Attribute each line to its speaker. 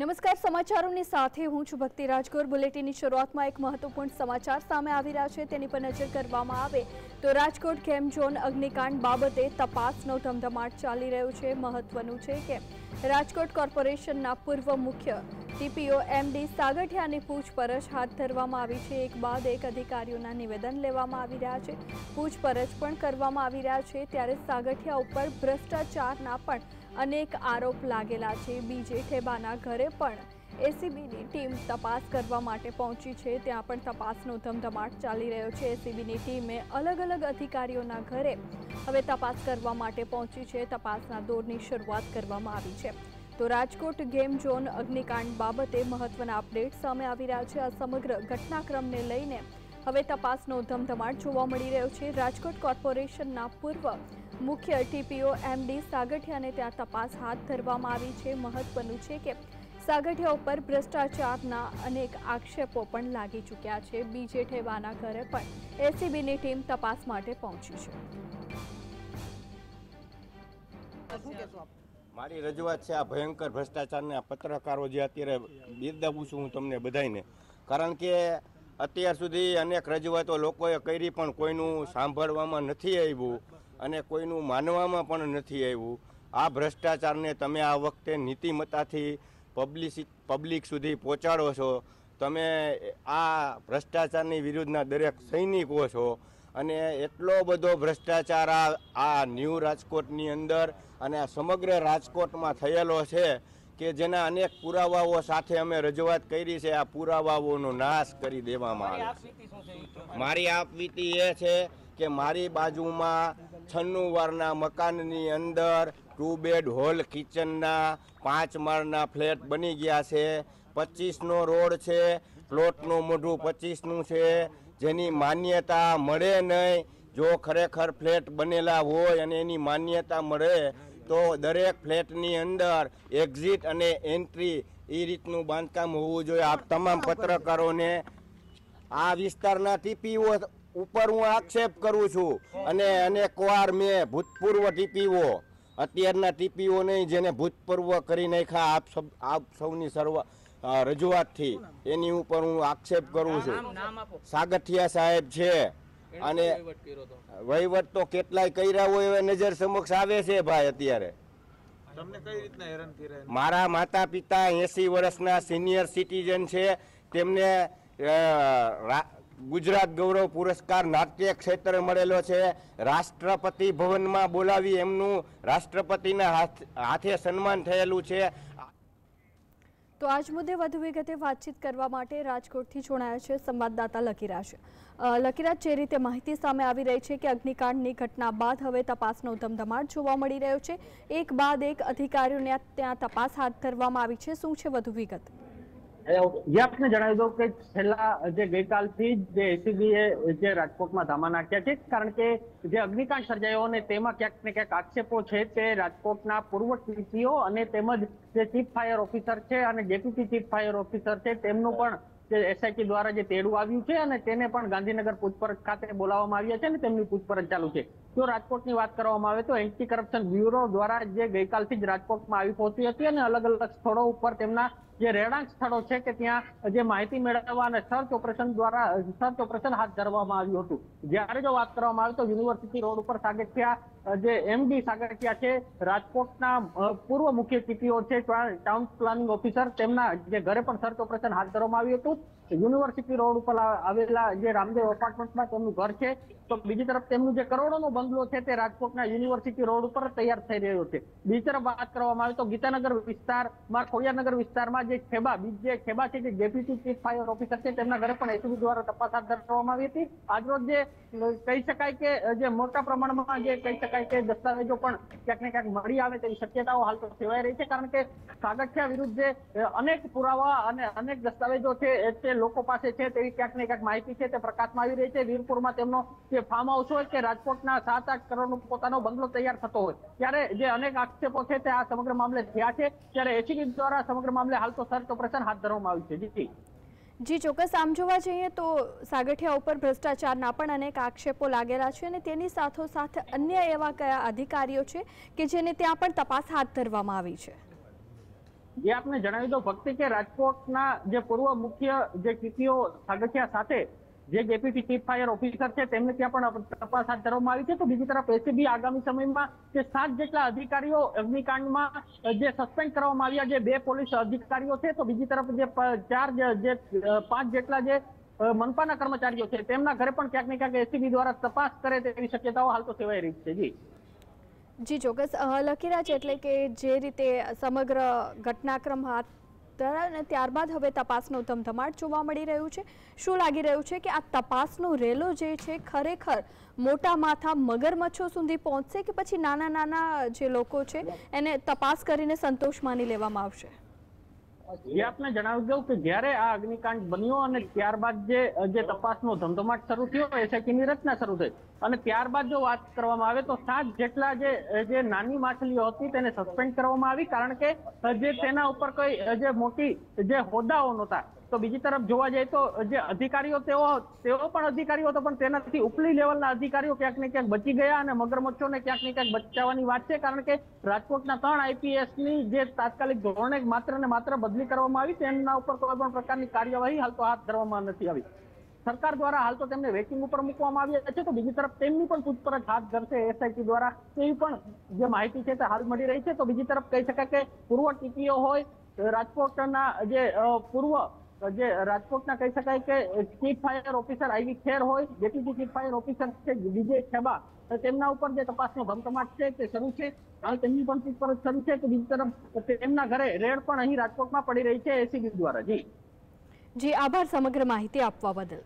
Speaker 1: નમસ્કાર સમાચારોની સાથે હું છું ભક્તિ રાજગોર બુલેટિનની શરૂઆતમાં એક મહત્વપૂર્ણ સમાચાર સામે આવી રહ્યા છે તેની પર નજર કરવામાં આવે તો રાજકોટ કેમ ઝોન અગ્નિકાંડ બાબતે તપાસનો ધમધમાટ ચાલી રહ્યો છે મહત્વનું છે કે રાજકોટ કોર્પોરેશનના પૂર્વ મુખ્ય ટીપીઓ એમડી સાગઠિયાની પૂછપરછ હાથ ધરવામાં આવી છે એક બાદ એક અધિકારીઓના નિવેદન લેવામાં આવી રહ્યા છે પૂછપરછ પણ કરવામાં આવી રહ્યા છે ત્યારે સાગઠિયા ઉપર ભ્રષ્ટાચારના પણ અનેક આરોપ લાગેલા છે બીજે ઠેબાના ઘરે પણ એસીબીની ટીમ તપાસ કરવા માટે પહોંચી છે ત્યાં પણ તપાસનો ધમધમાટ ચાલી રહ્યો છે એસીબીની ટીમે અલગ અલગ અધિકારીઓના ઘરે હવે તપાસ કરવા માટે પહોંચી છે તપાસના દોરની શરૂઆત કરવામાં આવી છે તો રાજકોટ ગેમ ઝોન અગ્નિકાંડ બાબતે મહત્વના અપડેટ સામે આવી રહ્યા છે આ સમગ્ર ઘટનાક્રમને લઈને હવે તપાસનો ધમધમાટ જોવા મળી રહ્યો છે રાજકોટ કોર્પોરેશનના પૂર્વ મુખ્ય ટીપીઓ એમડી સાગઠિયાને ત્યાં તપાસ હાથ ધરવામાં આવી છે મહત્વનું છે કે સાગઠિયા ઉપર ભ્રષ્ટાચારના અનેક આક્ષેપો પણ લાગી ચૂક્યા છે બીજે ઠેવાના ઘરે પણ એસીબીની ટીમ તપાસ માટે પહોંચી
Speaker 2: છે
Speaker 3: મારી રજૂઆત છે આ ભયંકર ભ્રષ્ટાચારને આ પત્રકારો જે અત્યારે બિરદાવું છું હું તમને બધાને કારણ કે અત્યાર સુધી અનેક રજૂઆતો લોકોએ કરી પણ કોઈનું સાંભળવામાં નથી આવ્યું અને કોઈનું માનવામાં પણ નથી આવ્યું આ ભ્રષ્ટાચારને તમે આ વખતે નીતિમત્તાથી પબ્લિસિક પબ્લિક સુધી પહોંચાડો છો તમે આ ભ્રષ્ટાચારની વિરુદ્ધના દરેક સૈનિકો છો અને એટલો બધો ભ્રષ્ટાચાર આ આ ન્યૂ રાજકોટની અંદર અને આ સમગ્ર રાજકોટમાં થયેલો છે કે જેના અનેક પુરાવાઓ સાથે અમે રજૂઆત કરી છે આ પુરાવાઓનો નાશ કરી દેવામાં આવે છે મારી આપવીતી એ છે કે મારી બાજુમાં છન્નું વારના મકાનની અંદર ટુ બેડ હોલ કિચનના પાંચ માળના ફ્લેટ બની ગયા છે પચીસનો રોડ છે પ્લોટનું મોઢું પચીસનું છે જેની માન્યતા મળે નહીં જો ખરેખર ફ્લેટ બનેલા હોય અને એની માન્યતા મળે તો દરેક ફ્લેટની અંદર એક્ઝિટ અને એન્ટ્રી એ રીતનું બાંધકામ હોવું જોઈએ આ તમામ પત્રકારોને આ વિસ્તારના ટીપીઓ ઉપર હું આક્ષેપ કરું છું અને અનેકવાર મેં ભૂતપૂર્વ ટીપીઓ અત્યારના ટીપીઓ નહીં જેને ભૂતપૂર્વ કરી નાખ્યા આપ આપ સૌની સર્વ રજૂઆતથી એની ઉપર હું આક્ષેપ કરું છું સાગઠિયા સાહેબ છે અને વહીવટ તો કેટલાય કર્યા હોય એવા નજર સમક્ષ આવે છે ભાઈ અત્યારે મારા માતા પિતા એસી વર્ષના સિનિયર સિટીઝન છે તેમને ગુજરાત ગૌરવ પુરસ્કાર નાટ્ય ક્ષેત્ર મળેલો છે રાષ્ટ્રપતિ ભવનમાં બોલાવી એમનું રાષ્ટ્રપતિના હાથે સન્માન થયેલું છે
Speaker 1: તો આજ મુદ્દે વધુ વિગતે વાતચીત કરવા માટે રાજકોટથી જોડાયા છે સંવાદદાતા લકીરાજ લકીરાજ જે રીતે માહિતી સામે આવી રહી છે કે અગ્નિકાંડની ઘટના બાદ હવે તપાસનો ધમધમાટ જોવા મળી રહ્યો છે એક બાદ એક અધિકારીઓને ત્યાં તપાસ હાથ ધરવામાં આવી છે શું છે વધુ વિગત
Speaker 2: એ જણાવી દઉં કે છેલ્લા જે ગઈકાલથી જ જે એ જે રાજકોટમાં ધામા નાખ્યા છે કારણ કે જે અગ્નિકાંડ સર્જાયો અને તેમાં ક્યાંક ને ક્યાંક આક્ષેપો છે તે રાજકોટના પૂર્વ ટીસીઓ અને તેમજ જે ચીફ ફાયર ઓફિસર છે અને ડેપ્યુટી ચીફ ફાયર ઓફિસર છે તેમનું પણ જે એસઆઈટી દ્વારા જે તેડું આવ્યું છે અને તેને પણ ગાંધીનગર પૂછપરછ ખાતે બોલાવવામાં આવ્યા છે અને તેમની પૂછપરછ ચાલુ છે જો રાજકોટની વાત કરવામાં આવે તો એન્ટી કરપ્શન બ્યુરો દ્વારા જે ગઈકાલથી જ રાજકોટમાં આવી પહોંચી હતી અને અલગ અલગ સ્થળો ઉપર તેમના જે રહેણાંક સ્થળો છે કે ત્યાં જે માહિતી મેળવવા અને સર્ચ ઓપરેશન દ્વારા સર્ચ ઓપરેશન હાથ ધરવામાં આવ્યું હતું જયારે જો વાત કરવામાં આવે તો યુનિવર્સિટી રોડ ઉપર સાગઠિયા જે એમડી સાગઠિયા છે રાજકોટના પૂર્વ મુખ્ય ટીપીઓ છે ટાઉન પ્લાનિંગ ઓફિસર તેમના જે ઘરે પણ સર્ચ ઓપરેશન હાથ ધરવામાં આવ્યું હતું યુનિવર્સિટી રોડ ઉપર આવેલા જે રામદેવ એપાર્ટમેન્ટમાં તેમનું ઘર છે તો બીજી તરફ તેમનું જે કરોડોનો બંગલો છે તે રાજકોટના યુનિવર્સિટી રોડ ઉપર તૈયાર થઈ રહ્યો છે બીજી તરફ વાત કરવામાં આવે તો ગીતાનગર વિસ્તારમાં ખોડિયાનગર વિસ્તારમાં જે ખેબા બીજે ખેબા છે જે ડેપ્યુટી ચીફ ફાયર ઓફિસર છે તેમના ઘરે પણ એસીબી દ્વારા તપાસ હાથ ધરવામાં આવી હતી આજરોજ જે કહી શકાય કે જે મોટા પ્રમાણમાં જે કહી શકાય કે દસ્તાવેજો પણ ક્યાંક ને ક્યાંક મળી આવે તેવી શક્યતાઓ હાલ તો સેવાઈ રહી છે કારણ કે સાગઠિયા વિરુદ્ધ જે અનેક પુરાવા અને અનેક દસ્તાવેજો છે તે લોકો પાસે છે તેવી ક્યાંક ને ક્યાંક માહિતી છે તે પ્રકાશમાં આવી રહી છે વીરપુરમાં તેમનો જે ફાર્મ હાઉસ હોય કે રાજકોટના સાત આઠ કરોડનો પોતાનો બંગલો તૈયાર થતો હોય ત્યારે જે અનેક આક્ષેપો છે તે આ સમગ્ર મામલે થયા છે ત્યારે એસીબી દ્વારા
Speaker 1: સમગ્ર મામલે હાલ તો સર્ચ ઓપરેશન હાથ ધરવામાં આવ્યું છે જી જી ચોક્કસ આમ જોવા જઈએ તો સાગઠિયા ઉપર ભ્રષ્ટાચારના પણ અનેક આક્ષેપો લાગેલા છે અને તેની સાથોસાથ અન્ય એવા કયા અધિકારીઓ છે કે જેને ત્યાં પણ તપાસ હાથ ધરવામાં આવી છે
Speaker 2: જે આપને જણાવી દો ભક્તિ કે રાજકોટના જે પૂર્વ મુખ્ય જે કીર્તિઓ સાગઠિયા સાથે જે જેપીટી ચીફ ફાયર ઓફિસર છે તેમને ત્યાં પણ તપાસ હાથ ધરવામાં આવી છે તો બીજી તરફ એસીબી આગામી સમયમાં જે સાત જેટલા અધિકારીઓ અગ્નિકાંડમાં જે સસ્પેન્ડ કરવામાં આવ્યા જે બે પોલીસ અધિકારીઓ છે તો બીજી તરફ જે ચાર જે પાંચ જેટલા જે મનપાના કર્મચારીઓ છે તેમના ઘરે પણ ક્યાંક ને ક્યાંક એસીબી દ્વારા તપાસ કરે તેવી શક્યતાઓ હાલ તો સેવાઈ રહી છે જી
Speaker 1: જી ચોક્કસ છે એટલે કે જે રીતે સમગ્ર ઘટનાક્રમ હાથ ધરા અને ત્યારબાદ હવે તપાસનો ધમધમાટ જોવા મળી રહ્યું છે શું લાગી રહ્યું છે કે આ તપાસનો રેલો જે છે ખરેખર મોટા માથા મગરમચ્છો સુધી પહોંચશે કે પછી નાના નાના જે લોકો છે એને તપાસ કરીને સંતોષ માની લેવામાં આવશે
Speaker 2: જે આપને જણાવી દઉં કે જ્યારે આ અગ્નિકાંડ બન્યો અને ત્યારબાદ જે જે તપાસનો ધમધમાટ શરૂ થયો એસઆઈટીની રચના શરૂ થઈ અને ત્યારબાદ જો વાત કરવામાં આવે તો સાત જેટલા જે જે નાની માછલીઓ હતી તેને સસ્પેન્ડ કરવામાં આવી કારણ કે જે તેના ઉપર કોઈ જે મોટી જે હોદ્દાઓ નહોતા તો બીજી તરફ જોવા જાય તો જે અધિકારીઓ તેઓ તેઓ પણ અધિકારીઓ હતો પણ તેનાથી ઉપલી લેવલના અધિકારીઓ ક્યાંક ને ક્યાંક બચી ગયા અને મગરમચ્છોને ક્યાંક ને ક્યાંક બચાવવાની વાત છે કારણ કે રાજકોટના ત્રણ આઈપીએસની જે તાત્કાલિક ધોરણે માત્ર ને માત્ર બદલી કરવામાં આવી તેમના ઉપર કોઈ પણ પ્રકારની કાર્યવાહી હાલ તો હાથ ધરવામાં નથી આવી સરકાર દ્વારા હાલ તો તેમને વેટિંગ ઉપર મૂકવામાં આવ્યા છે તો બીજી તરફ તેમની પણ પૂછપરછ હાથ ધરશે એસઆઈટી દ્વારા તેવી પણ જે માહિતી છે તે હાલ મળી રહી છે તો બીજી તરફ કહી શકાય કે પૂર્વ ટીપીઓ હોય રાજકોટના જે પૂર્વ જે રાજકોટના કહી શકાય કે chief fire officer I V Kher હોય ડેપ્યુટી ચીફ ફાયર ઓફિસર છે વિજય ખેબા તેમના ઉપર જે તપાસનો ભમકમાટ છે તે શરૂ છે હાલ તેમની પણ પૂછપરછ શરૂ છે કે બીજી તરફ તેમના ઘરે રેડ પણ અહીં
Speaker 1: રાજકોટમાં પડી રહી છે એસીબી દ્વારા જી જી આભાર સમગ્ર માહિતી આપવા બદલ